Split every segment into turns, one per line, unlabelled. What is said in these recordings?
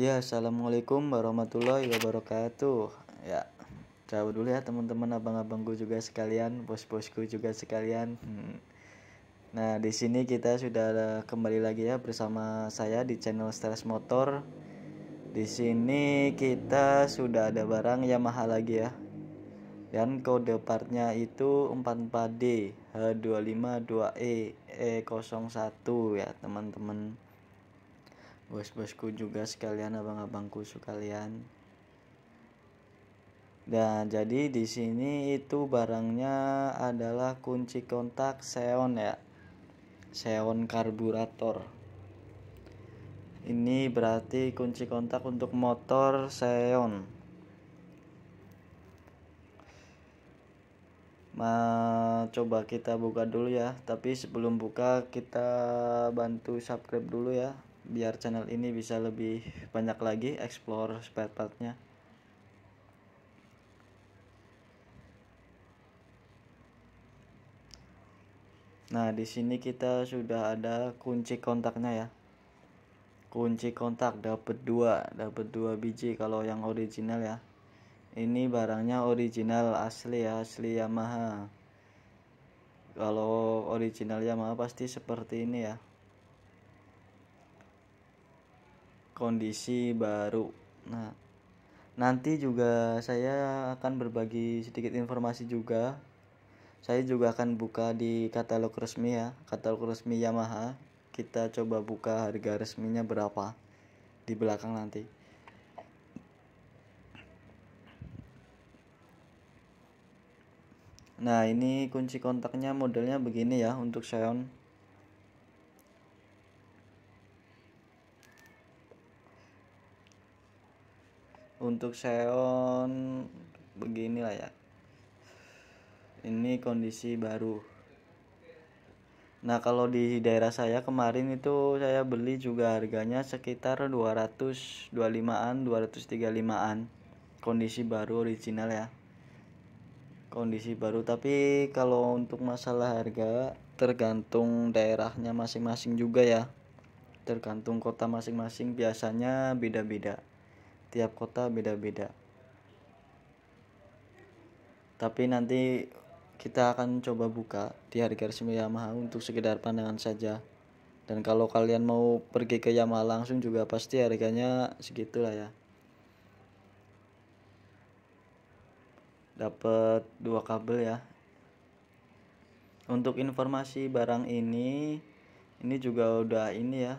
Ya, assalamualaikum warahmatullahi wabarakatuh. Ya, cabut dulu ya teman-teman, abang-abangku juga sekalian, bos-bosku juga sekalian. Hmm. Nah, di sini kita sudah kembali lagi ya bersama saya di channel Stres Motor. Di sini kita sudah ada barang Yamaha lagi ya. Dan kode partnya itu 44D H252E E01 ya, teman-teman bos-bosku juga sekalian abang-abangku sekalian dan jadi di sini itu barangnya adalah kunci kontak Xeon ya Xeon karburator ini berarti kunci kontak untuk motor Xeon Ma, coba kita buka dulu ya tapi sebelum buka kita bantu subscribe dulu ya biar channel ini bisa lebih banyak lagi explore spare partnya Nah, di sini kita sudah ada kunci kontaknya ya. Kunci kontak dapat dua, dapat dua biji kalau yang original ya. Ini barangnya original asli ya, asli Yamaha. Kalau original Yamaha pasti seperti ini ya. kondisi baru. Nah, nanti juga saya akan berbagi sedikit informasi juga. Saya juga akan buka di katalog resmi ya, katalog resmi Yamaha. Kita coba buka harga resminya berapa di belakang nanti. Nah, ini kunci kontaknya modelnya begini ya untuk Xiaomi. untuk Seon beginilah ya ini kondisi baru nah kalau di daerah saya kemarin itu saya beli juga harganya sekitar 225an 235an kondisi baru original ya kondisi baru tapi kalau untuk masalah harga tergantung daerahnya masing-masing juga ya tergantung kota masing-masing biasanya beda-beda tiap kota beda-beda tapi nanti kita akan coba buka di harga resmi Yamaha untuk sekedar pandangan saja dan kalau kalian mau pergi ke Yamaha langsung juga pasti harganya segitulah ya dapat dua kabel ya untuk informasi barang ini ini juga udah ini ya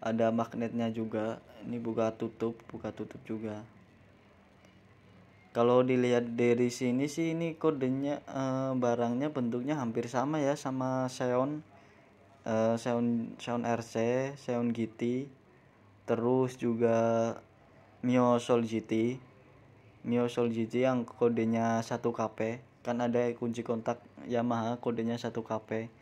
ada magnetnya juga ini buka tutup buka tutup juga kalau dilihat dari sini sih ini kodenya e, barangnya bentuknya hampir sama ya sama Xeon e, Xeon Xeon RC Xeon GT terus juga Mio sol GT Mio sol GT yang kodenya 1KP kan ada kunci kontak Yamaha kodenya 1KP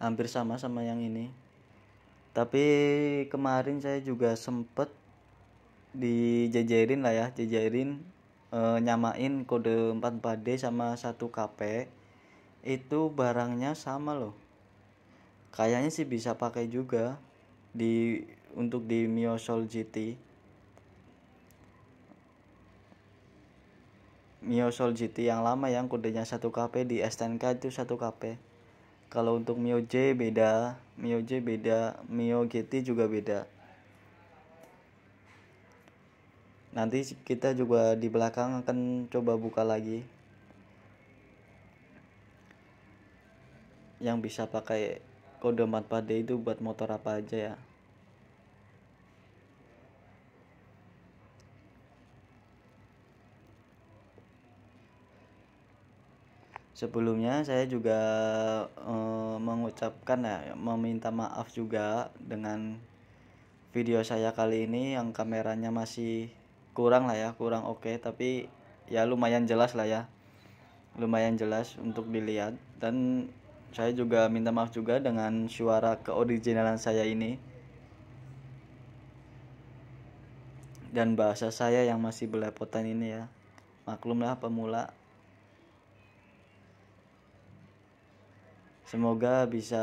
hampir sama sama yang ini tapi kemarin saya juga sempet dijajarin lah ya jajarin e, eh, nyamain kode 44D sama 1KP itu barangnya sama loh kayaknya sih bisa pakai juga di untuk di Mio Soul GT Mio Soul GT yang lama yang kodenya 1KP di STNK itu 1KP kalau untuk Mio J beda Mio J beda Mio GT juga beda nanti kita juga di belakang akan coba buka lagi yang bisa pakai kode 4 d itu buat motor apa aja ya Sebelumnya saya juga eh, mengucapkan ya meminta maaf juga dengan video saya kali ini yang kameranya masih kurang lah ya, kurang oke okay, tapi ya lumayan jelas lah ya. Lumayan jelas untuk dilihat dan saya juga minta maaf juga dengan suara keoriginalan saya ini dan bahasa saya yang masih belepotan ini ya maklumlah pemula semoga bisa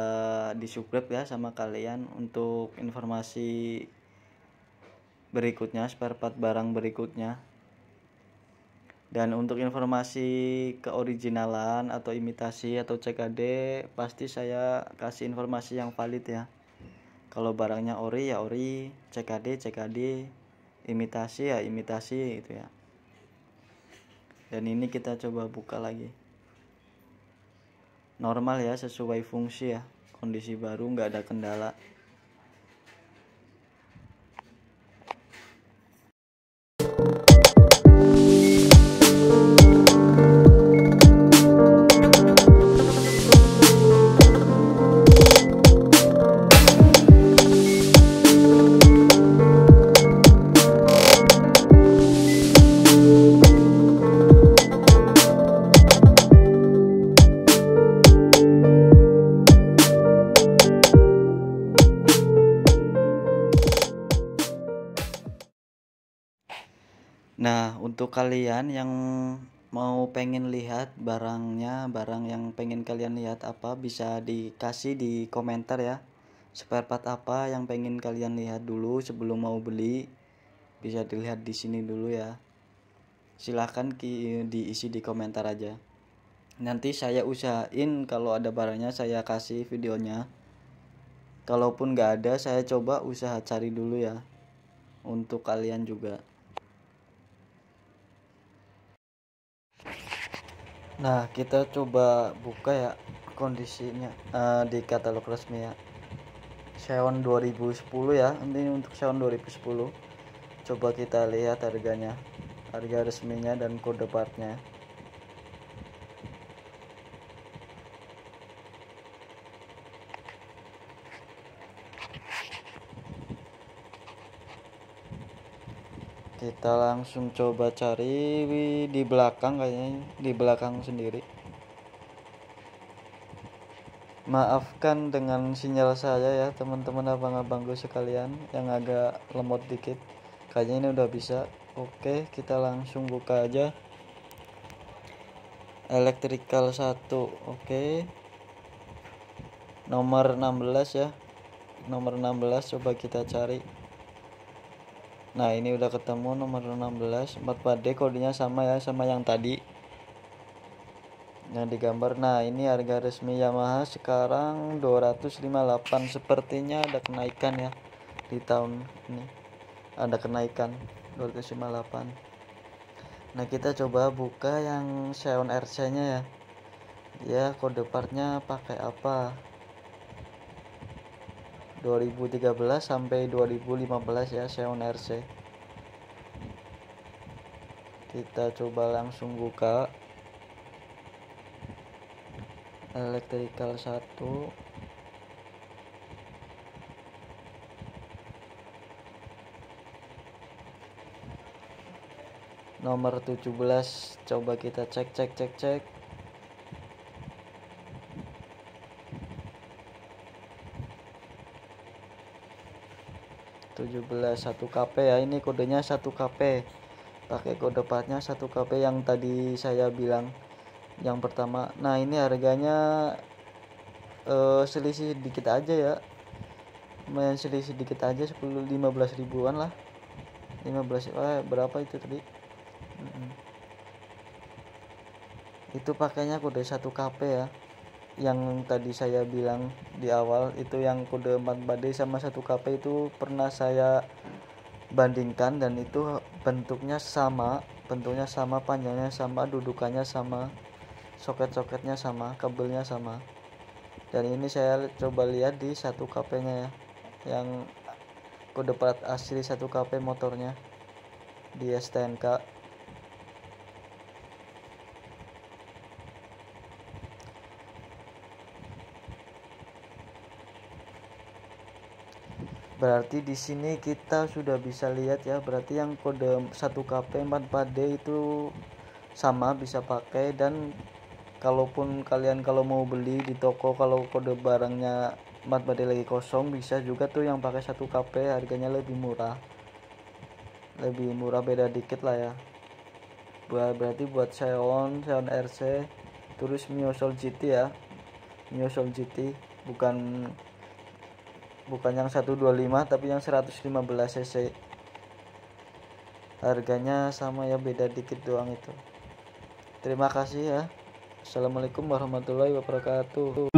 disubscribe ya sama kalian untuk informasi berikutnya spare part barang berikutnya dan untuk informasi keoriginalan atau imitasi atau CKD pasti saya kasih informasi yang valid ya kalau barangnya ori ya ori CKD CKD imitasi ya imitasi itu ya dan ini kita coba buka lagi normal ya sesuai fungsi ya kondisi baru nggak ada kendala untuk kalian yang mau pengen lihat barangnya barang yang pengen kalian lihat apa bisa dikasih di komentar ya spare part apa yang pengen kalian lihat dulu sebelum mau beli bisa dilihat di sini dulu ya silahkan diisi di komentar aja nanti saya usahain kalau ada barangnya saya kasih videonya kalaupun nggak ada saya coba usaha cari dulu ya untuk kalian juga Nah, kita coba buka ya kondisinya uh, di katalog resmi ya. Xeon 2010 ya. Ini untuk Xeon 2010. Coba kita lihat harganya. Harga resminya dan kode partnya. kita langsung coba cari di belakang kayaknya di belakang sendiri maafkan dengan sinyal saya ya teman-teman abang-abangku sekalian yang agak lemot dikit kayaknya ini udah bisa oke kita langsung buka aja electrical 1 oke nomor 16 ya nomor 16 coba kita cari Nah ini udah ketemu nomor 16 4D kodenya sama ya sama yang tadi yang digambar nah ini harga resmi Yamaha sekarang 258 sepertinya ada kenaikan ya di tahun ini ada kenaikan 258 nah kita coba buka yang Xeon RC nya ya Ya kode partnya pakai apa 2013 sampai 2015 ya Xeon RC kita coba langsung buka electrical 1 nomor 17 coba kita cek cek cek cek 17 1KP ya ini kodenya 1KP pakai kode partnya 1KP yang tadi saya bilang yang pertama nah ini harganya uh, selisih sedikit aja ya main selisih sedikit aja 10 15 ribuan lah 15 eh, berapa itu tadi hmm. itu pakainya kode 1KP ya yang tadi saya bilang di awal itu yang kode 4 badai sama satu kp itu pernah saya bandingkan dan itu bentuknya sama bentuknya sama panjangnya sama dudukannya sama soket-soketnya sama kabelnya sama dan ini saya coba lihat di satu kp nya ya yang kode plat asli satu kp motornya di STNK berarti di sini kita sudah bisa lihat ya berarti yang kode 1KP 44D itu sama bisa pakai dan kalaupun kalian kalau mau beli di toko kalau kode barangnya 44D lagi kosong bisa juga tuh yang pakai 1KP harganya lebih murah lebih murah beda dikit lah ya buat berarti buat Xeon, Xeon RC terus Mio Soul GT ya Mio Soul GT bukan bukan yang 125 tapi yang 115 cc harganya sama ya beda dikit doang itu terima kasih ya assalamualaikum warahmatullahi wabarakatuh